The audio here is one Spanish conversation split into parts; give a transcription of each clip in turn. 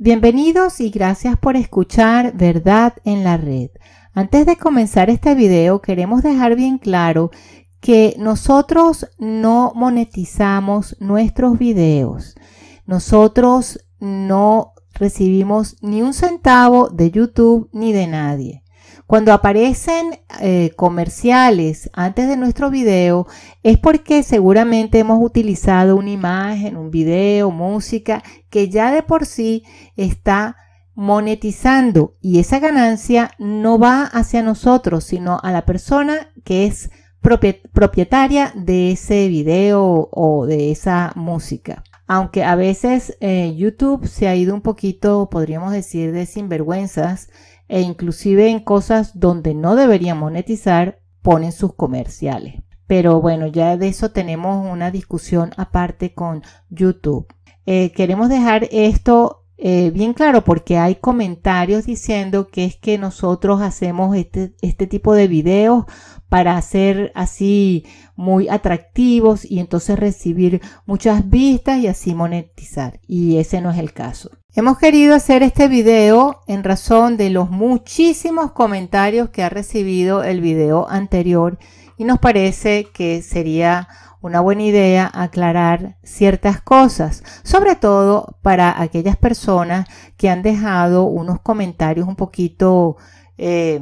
Bienvenidos y gracias por escuchar Verdad en la Red. Antes de comenzar este video queremos dejar bien claro que nosotros no monetizamos nuestros videos. Nosotros no recibimos ni un centavo de YouTube ni de nadie. Cuando aparecen eh, comerciales antes de nuestro video es porque seguramente hemos utilizado una imagen, un video, música que ya de por sí está monetizando y esa ganancia no va hacia nosotros, sino a la persona que es propietaria de ese video o de esa música. Aunque a veces eh, YouTube se ha ido un poquito, podríamos decir, de sinvergüenzas e inclusive en cosas donde no deberían monetizar ponen sus comerciales. Pero bueno, ya de eso tenemos una discusión aparte con YouTube. Eh, queremos dejar esto eh, bien claro porque hay comentarios diciendo que es que nosotros hacemos este, este tipo de videos para ser así muy atractivos y entonces recibir muchas vistas y así monetizar. Y ese no es el caso. Hemos querido hacer este video en razón de los muchísimos comentarios que ha recibido el video anterior y nos parece que sería una buena idea aclarar ciertas cosas, sobre todo para aquellas personas que han dejado unos comentarios un poquito, eh,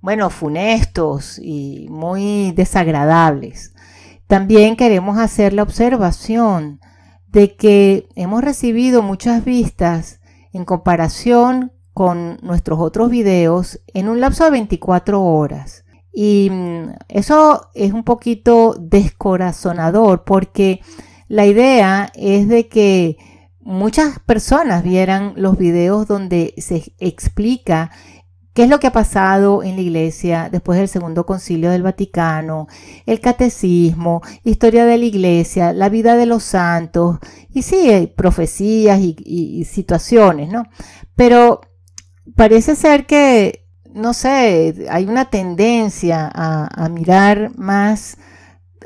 bueno, funestos y muy desagradables. También queremos hacer la observación de que hemos recibido muchas vistas en comparación con nuestros otros videos en un lapso de 24 horas. Y mm, eso es un poquito descorazonador porque la idea es de que muchas personas vieran los videos donde se explica qué es lo que ha pasado en la iglesia después del segundo concilio del Vaticano, el catecismo, historia de la iglesia, la vida de los santos, y sí, hay profecías y, y situaciones, ¿no? Pero parece ser que no sé, hay una tendencia a, mirar más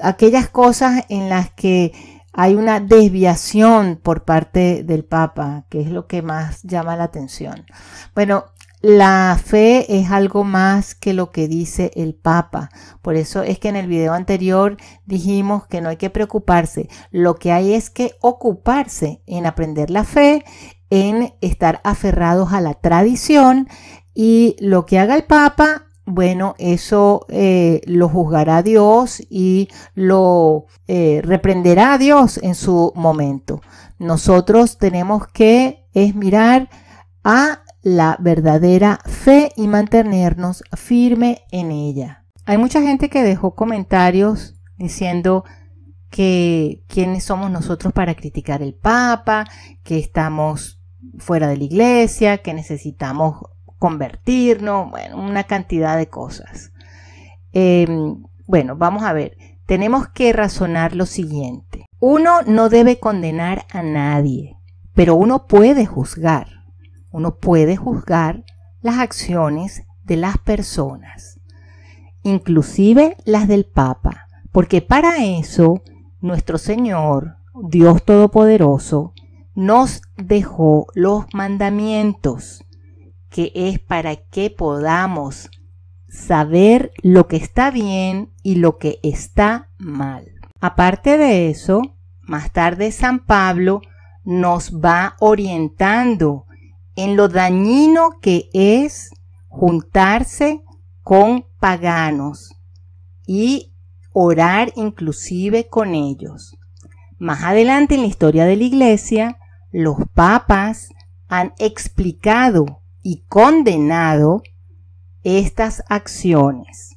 aquellas cosas en las que hay una desviación por parte del Papa, que es lo que más llama la atención. Bueno, la fe es algo más que lo que dice el Papa. Por eso es que en el video anterior dijimos que no hay que preocuparse. Lo que hay es que ocuparse en aprender la fe, en estar aferrados a la tradición, y lo que haga el Papa bueno, eso eh, lo juzgará Dios y lo eh, reprenderá a Dios en su momento. Nosotros tenemos que es mirar a la verdadera fe y mantenernos firme en ella. Hay mucha gente que dejó comentarios diciendo que quiénes somos nosotros para criticar el Papa, que estamos fuera de la iglesia, que necesitamos convertirnos, bueno, una cantidad de cosas. Em, bueno, vamos a ver, tenemos que razonar lo siguiente. Uno no debe condenar a nadie, pero uno puede juzgar. Uno puede juzgar las acciones de las personas, inclusive las del Papa, porque para eso nuestro Señor, Dios Todopoderoso, nos dejó los mandamientos que es para que podamos saber lo que está bien y lo que está mal. Aparte de eso, más tarde San Pablo nos va orientando en lo dañino que es juntarse con paganos y orar inclusive con ellos. Más adelante en la historia de la Iglesia, los papas han explicado y condenado estas acciones.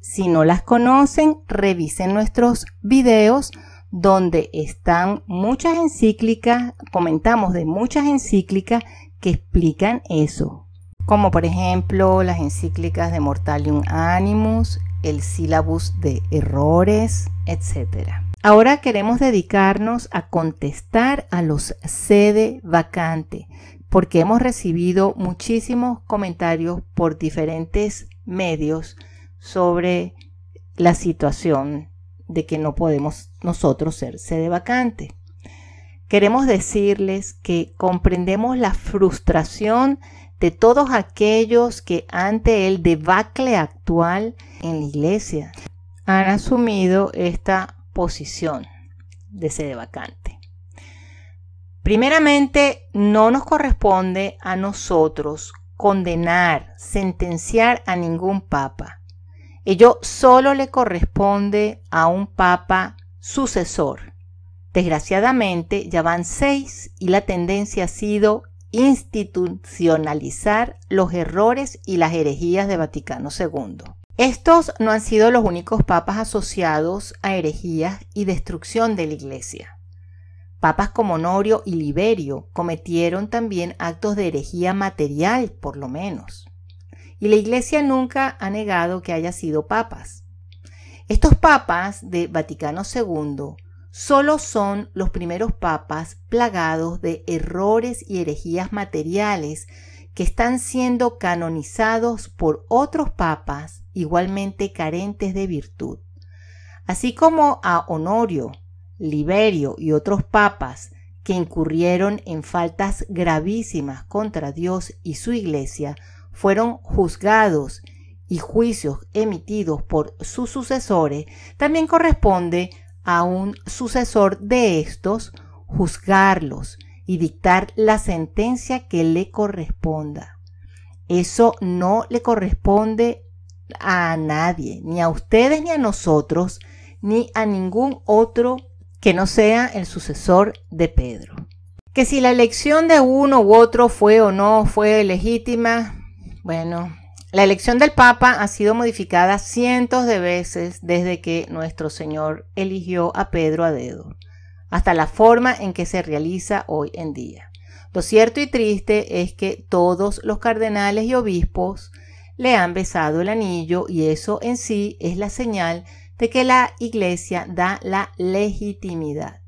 Si no las conocen, revisen nuestros videos donde están muchas encíclicas, comentamos de muchas encíclicas que explican eso, como por ejemplo las encíclicas de Mortalium Animus, el sílabus de errores, etcétera Ahora queremos dedicarnos a contestar a los sede vacante, porque hemos recibido muchísimos comentarios por diferentes medios sobre la situación de que no podemos nosotros ser sede vacante. Queremos decirles que comprendemos la frustración de todos aquellos que ante el debacle actual en la iglesia han asumido esta posición de sede vacante. Primeramente, no nos corresponde a nosotros condenar, sentenciar a ningún papa. Ello solo le corresponde a un papa sucesor. Desgraciadamente, ya van seis y la tendencia ha sido institucionalizar los errores y las herejías de Vaticano II. Estos no han sido los únicos papas asociados a herejías y destrucción de la Iglesia. Papas como Honorio y Liberio cometieron también actos de herejía material, por lo menos. Y la Iglesia nunca ha negado que haya sido papas. Estos papas de Vaticano II solo son los primeros papas plagados de errores y herejías materiales que están siendo canonizados por otros papas igualmente carentes de virtud. Así como a Honorio, Liberio y otros papas que incurrieron en faltas gravísimas contra Dios y su Iglesia fueron juzgados y juicios emitidos por sus sucesores, también corresponde a un sucesor de estos juzgarlos y dictar la sentencia que le corresponda. Eso no le corresponde a nadie, ni a ustedes ni a nosotros, ni a ningún otro que no sea el sucesor de Pedro. Que si la elección de uno u otro fue o no fue legítima, bueno, la elección del Papa ha sido modificada cientos de veces desde que nuestro Señor eligió a Pedro a dedo, hasta la forma en que se realiza hoy en día. Lo cierto y triste es que todos los cardenales y obispos le han besado el anillo y eso en sí es la señal de que la iglesia da la legitimidad.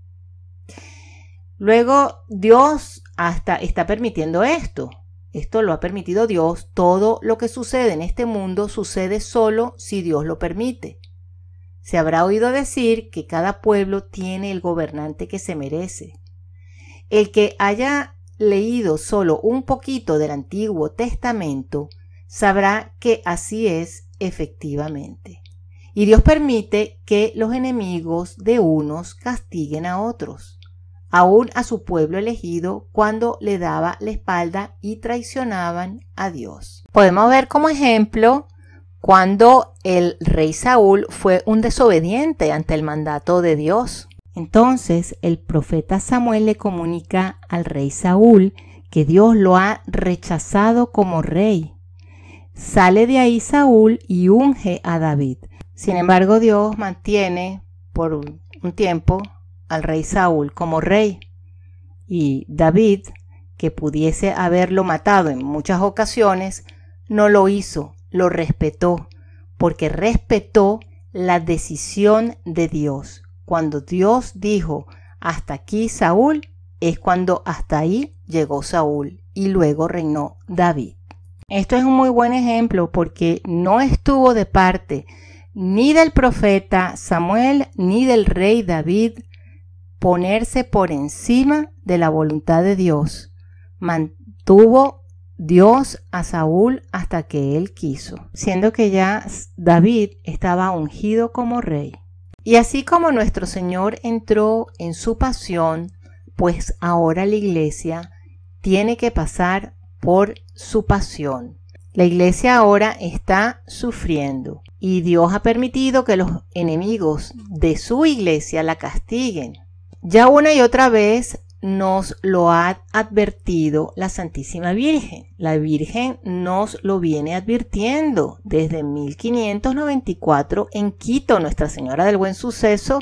Luego, Dios hasta está permitiendo esto. Esto lo ha permitido Dios. Todo lo que sucede en este mundo sucede solo si Dios lo permite. Se habrá oído decir que cada pueblo tiene el gobernante que se merece. El que haya leído solo un poquito del Antiguo Testamento sabrá que así es efectivamente. Y Dios permite que los enemigos de unos castiguen a otros, aún a su pueblo elegido cuando le daba la espalda y traicionaban a Dios. Podemos ver como ejemplo cuando el rey Saúl fue un desobediente ante el mandato de Dios. Entonces el profeta Samuel le comunica al rey Saúl que Dios lo ha rechazado como rey. Sale de ahí Saúl y unge a David, sin embargo, Dios mantiene por un tiempo al rey Saúl como rey y David, que pudiese haberlo matado en muchas ocasiones, no lo hizo, lo respetó, porque respetó la decisión de Dios. Cuando Dios dijo, hasta aquí Saúl, es cuando hasta ahí llegó Saúl y luego reinó David. Esto es un muy buen ejemplo porque no estuvo de parte ni del profeta Samuel ni del rey David ponerse por encima de la voluntad de Dios. Mantuvo Dios a Saúl hasta que él quiso, siendo que ya David estaba ungido como rey. Y así como nuestro Señor entró en su pasión, pues ahora la iglesia tiene que pasar por su pasión. La iglesia ahora está sufriendo. Y Dios ha permitido que los enemigos de su iglesia la castiguen. Ya una y otra vez nos lo ha advertido la Santísima Virgen. La Virgen nos lo viene advirtiendo desde 1594 en Quito. Nuestra Señora del Buen Suceso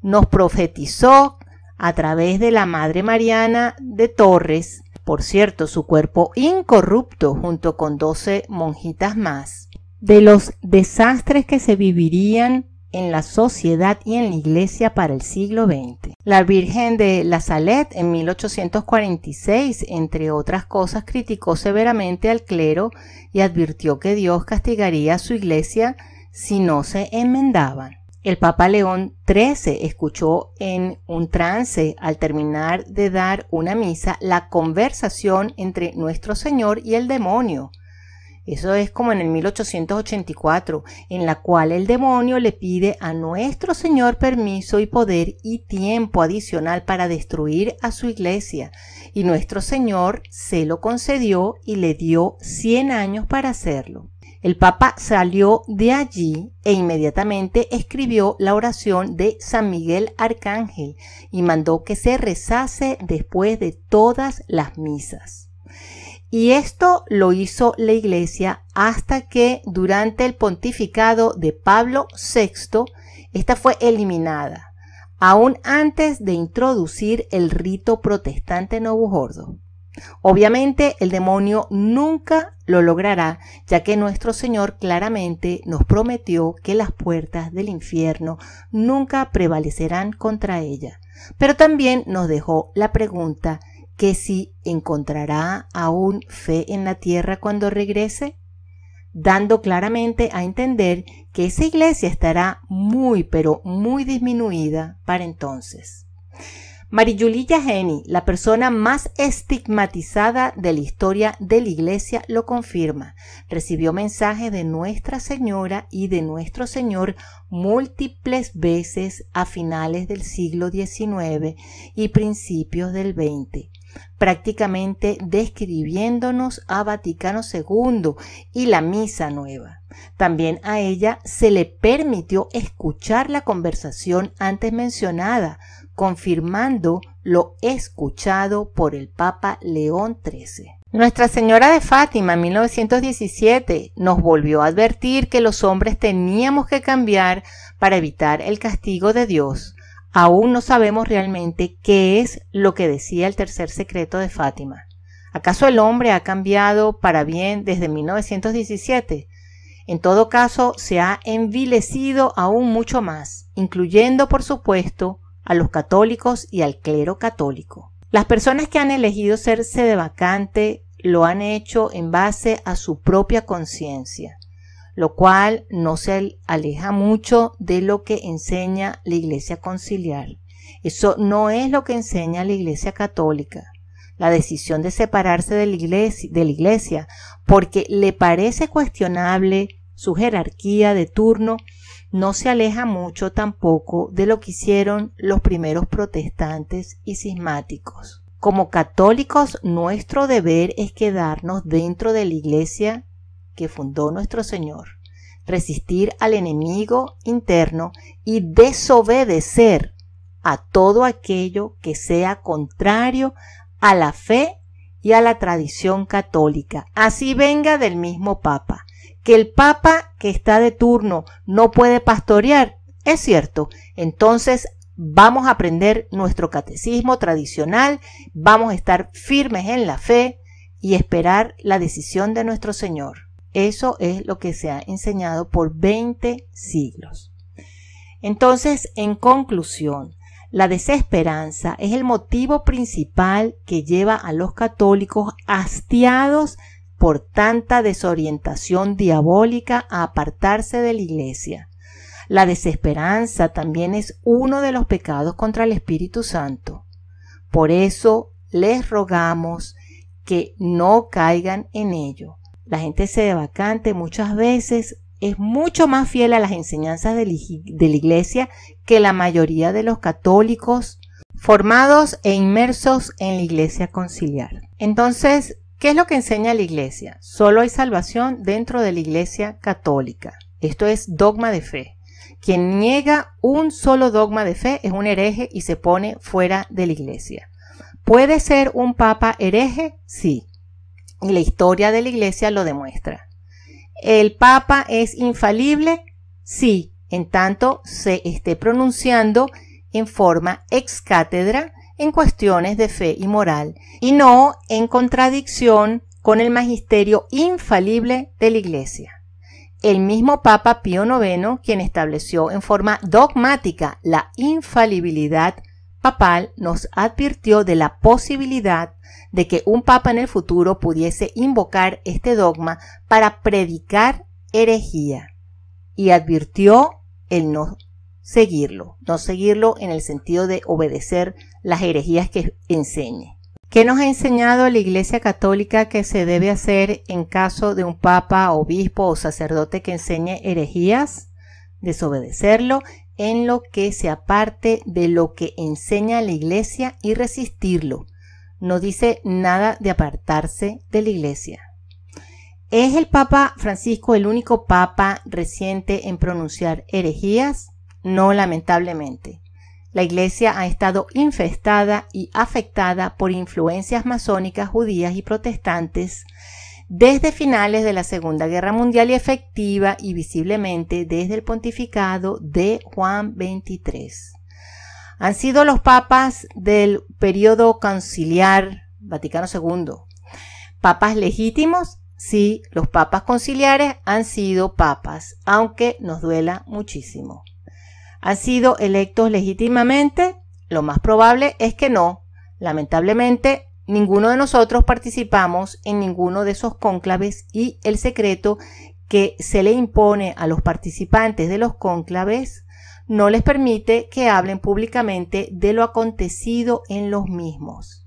nos profetizó a través de la Madre Mariana de Torres, por cierto, su cuerpo incorrupto junto con 12 monjitas más, de los desastres que se vivirían en la sociedad y en la iglesia para el siglo XX. La Virgen de La Salette en 1846, entre otras cosas, criticó severamente al clero y advirtió que Dios castigaría a su iglesia si no se enmendaban. El Papa León XIII escuchó en un trance, al terminar de dar una misa, la conversación entre nuestro Señor y el demonio, eso es como en el 1884, en la cual el demonio le pide a nuestro Señor permiso y poder y tiempo adicional para destruir a su iglesia. Y nuestro Señor se lo concedió y le dio 100 años para hacerlo. El Papa salió de allí e inmediatamente escribió la oración de San Miguel Arcángel y mandó que se rezase después de todas las misas. Y esto lo hizo la Iglesia hasta que durante el pontificado de Pablo VI, esta fue eliminada, aún antes de introducir el rito protestante Gordo. Obviamente el demonio nunca lo logrará, ya que nuestro Señor claramente nos prometió que las puertas del infierno nunca prevalecerán contra ella. Pero también nos dejó la pregunta que si encontrará aún fe en la tierra cuando regrese, dando claramente a entender que esa iglesia estará muy pero muy disminuida para entonces. Marijulia Henny, la persona más estigmatizada de la historia de la Iglesia, lo confirma. Recibió mensajes de Nuestra Señora y de Nuestro Señor múltiples veces a finales del siglo XIX y principios del XX prácticamente describiéndonos a Vaticano II y la Misa Nueva. También a ella se le permitió escuchar la conversación antes mencionada, confirmando lo escuchado por el Papa León XIII. Nuestra Señora de Fátima, en 1917, nos volvió a advertir que los hombres teníamos que cambiar para evitar el castigo de Dios. Aún no sabemos realmente qué es lo que decía el tercer secreto de Fátima. ¿Acaso el hombre ha cambiado para bien desde 1917? En todo caso, se ha envilecido aún mucho más, incluyendo, por supuesto, a los católicos y al clero católico. Las personas que han elegido ser vacante lo han hecho en base a su propia conciencia lo cual no se aleja mucho de lo que enseña la Iglesia conciliar. Eso no es lo que enseña la Iglesia católica. La decisión de separarse de la iglesia, porque le parece cuestionable su jerarquía de turno no se aleja mucho tampoco de lo que hicieron los primeros protestantes y cismáticos. Como católicos, nuestro deber es quedarnos dentro de la Iglesia que fundó nuestro Señor, resistir al enemigo interno y desobedecer a todo aquello que sea contrario a la fe y a la tradición católica, así venga del mismo Papa. Que el Papa que está de turno no puede pastorear, es cierto. Entonces vamos a aprender nuestro catecismo tradicional, vamos a estar firmes en la fe y esperar la decisión de nuestro Señor. Eso es lo que se ha enseñado por 20 siglos. Entonces, en conclusión, la desesperanza es el motivo principal que lleva a los católicos hastiados por tanta desorientación diabólica a apartarse de la iglesia. La desesperanza también es uno de los pecados contra el Espíritu Santo. Por eso les rogamos que no caigan en ello la gente se de vacante muchas veces es mucho más fiel a las enseñanzas de la iglesia que la mayoría de los católicos formados e inmersos en la iglesia conciliar. Entonces, ¿qué es lo que enseña la iglesia? Solo hay salvación dentro de la iglesia católica. Esto es dogma de fe. Quien niega un solo dogma de fe es un hereje y se pone fuera de la iglesia. ¿Puede ser un papa hereje? Sí la historia de la Iglesia lo demuestra. ¿El Papa es infalible? Sí, en tanto se esté pronunciando en forma ex cátedra en cuestiones de fe y moral y no en contradicción con el magisterio infalible de la Iglesia. El mismo Papa Pío IX, quien estableció en forma dogmática la infalibilidad papal nos advirtió de la posibilidad de que un papa en el futuro pudiese invocar este dogma para predicar herejía y advirtió el no seguirlo, no seguirlo en el sentido de obedecer las herejías que enseñe. ¿Qué nos ha enseñado la Iglesia Católica que se debe hacer en caso de un papa, obispo o sacerdote que enseñe herejías? Desobedecerlo en lo que se aparte de lo que enseña la iglesia y resistirlo. No dice nada de apartarse de la iglesia. ¿Es el Papa Francisco el único Papa reciente en pronunciar herejías? No, lamentablemente. La iglesia ha estado infestada y afectada por influencias masónicas judías y protestantes desde finales de la Segunda Guerra Mundial y efectiva y visiblemente desde el pontificado de Juan XXIII. Han sido los papas del periodo conciliar Vaticano II. Papas legítimos, sí, los papas conciliares han sido papas, aunque nos duela muchísimo. ¿Han sido electos legítimamente? Lo más probable es que no. Lamentablemente Ninguno de nosotros participamos en ninguno de esos cónclaves y el secreto que se le impone a los participantes de los cónclaves no les permite que hablen públicamente de lo acontecido en los mismos.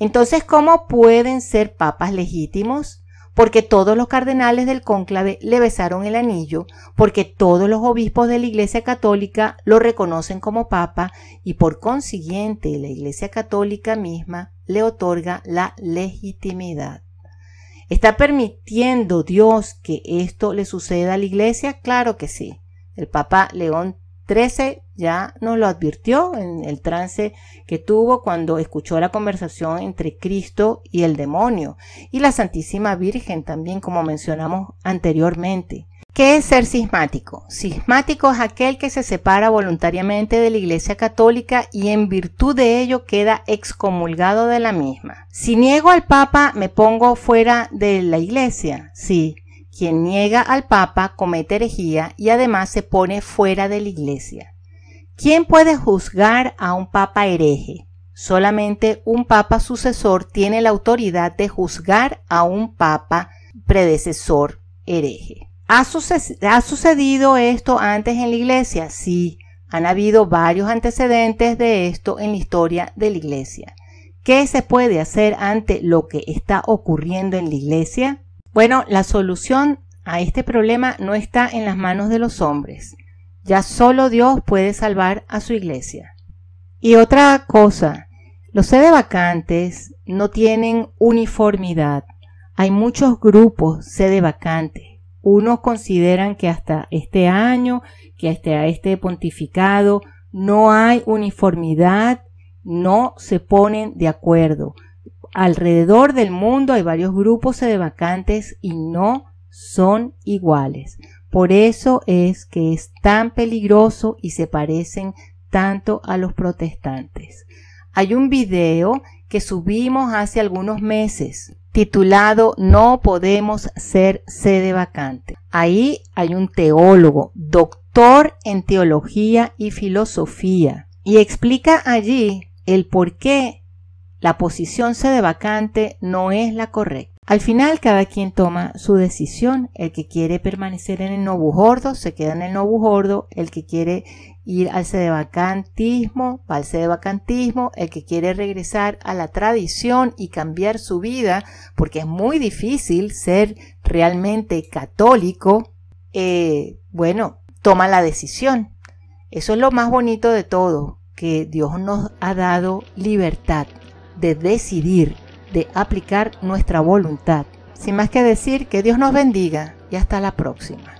Entonces, ¿cómo pueden ser papas legítimos? Porque todos los cardenales del cónclave le besaron el anillo, porque todos los obispos de la Iglesia Católica lo reconocen como papa y por consiguiente la Iglesia Católica misma le otorga la legitimidad. ¿Está permitiendo Dios que esto le suceda a la iglesia? Claro que sí. El Papa León XIII ya nos lo advirtió en el trance que tuvo cuando escuchó la conversación entre Cristo y el demonio y la Santísima Virgen también, como mencionamos anteriormente. ¿Qué es ser cismático? Cismático es aquel que se separa voluntariamente de la Iglesia Católica y en virtud de ello queda excomulgado de la misma. Si niego al Papa, me pongo fuera de la Iglesia. Sí, quien niega al Papa comete herejía y además se pone fuera de la Iglesia. ¿Quién puede juzgar a un Papa hereje? Solamente un Papa sucesor tiene la autoridad de juzgar a un Papa predecesor hereje. ¿Ha, sucedido esto antes en la iglesia? Sí, han habido varios antecedentes de esto en la historia de la iglesia. ¿Qué se puede hacer ante lo que está ocurriendo en la iglesia? Bueno, la solución a este problema no está en las manos de los hombres. Ya solo Dios puede salvar a su iglesia. Y otra cosa, los sede vacantes no tienen uniformidad. Hay muchos grupos sede vacantes unos consideran que hasta este año, que hasta este pontificado, no hay uniformidad, no se ponen de acuerdo. Alrededor del mundo hay varios grupos de vacantes y no son iguales. Por eso es que es tan peligroso y se parecen tanto a los protestantes. Hay un video que subimos hace algunos meses titulado No podemos ser sede vacante. Ahí hay un teólogo, doctor en teología y filosofía, y explica allí el por qué la posición sede vacante no es la correcta. Al final cada quien toma su decisión. El que quiere permanecer en el Novo Gordo se queda en el Novo Gordo. El que quiere ir al vacantismo, va al vacantismo el que quiere regresar a la tradición y cambiar su vida, porque es muy difícil ser realmente católico, eh, bueno, toma la decisión. Eso es lo más bonito de todo, que Dios nos ha dado libertad de decidir, de aplicar nuestra voluntad. Sin más que decir, que Dios nos bendiga y hasta la próxima.